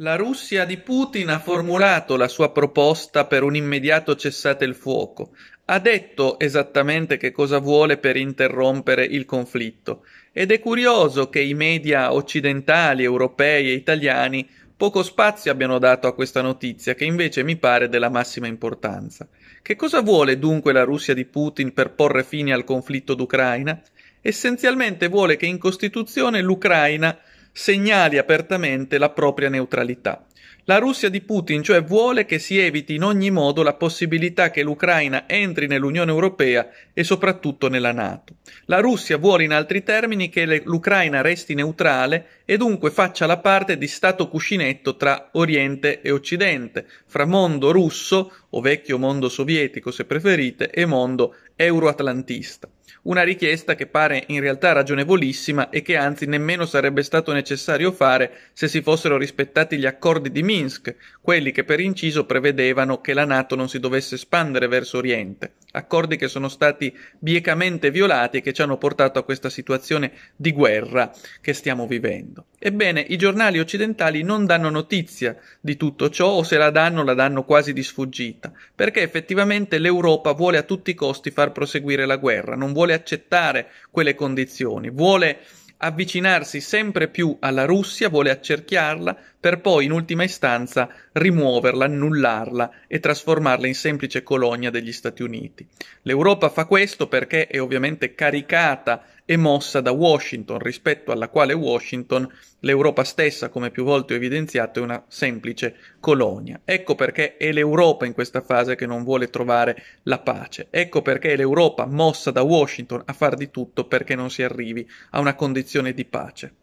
La Russia di Putin ha formulato la sua proposta per un immediato cessate il fuoco. Ha detto esattamente che cosa vuole per interrompere il conflitto ed è curioso che i media occidentali, europei e italiani poco spazio abbiano dato a questa notizia, che invece mi pare della massima importanza. Che cosa vuole dunque la Russia di Putin per porre fine al conflitto d'Ucraina? Essenzialmente vuole che in Costituzione l'Ucraina segnali apertamente la propria neutralità. La Russia di Putin cioè vuole che si eviti in ogni modo la possibilità che l'Ucraina entri nell'Unione Europea e soprattutto nella Nato. La Russia vuole in altri termini che l'Ucraina resti neutrale e dunque faccia la parte di stato cuscinetto tra Oriente e Occidente, fra mondo russo o vecchio mondo sovietico se preferite e mondo euroatlantista. Una richiesta che pare in realtà ragionevolissima e che anzi nemmeno sarebbe stato necessario fare se si fossero rispettati gli accordi di Minsk, quelli che per inciso prevedevano che la NATO non si dovesse espandere verso Oriente, accordi che sono stati biecamente violati e che ci hanno portato a questa situazione di guerra che stiamo vivendo. Ebbene, i giornali occidentali non danno notizia di tutto ciò o se la danno la danno quasi di sfuggita, perché effettivamente l'Europa vuole a tutti i costi far proseguire la guerra, non vuole accettare quelle condizioni, vuole avvicinarsi sempre più alla Russia, vuole accerchiarla per poi in ultima istanza rimuoverla, annullarla e trasformarla in semplice colonia degli Stati Uniti. L'Europa fa questo perché è ovviamente caricata e mossa da Washington, rispetto alla quale Washington, l'Europa stessa, come più volte ho evidenziato, è una semplice colonia. Ecco perché è l'Europa in questa fase che non vuole trovare la pace. Ecco perché è l'Europa mossa da Washington a far di tutto perché non si arrivi a una condizione di pace.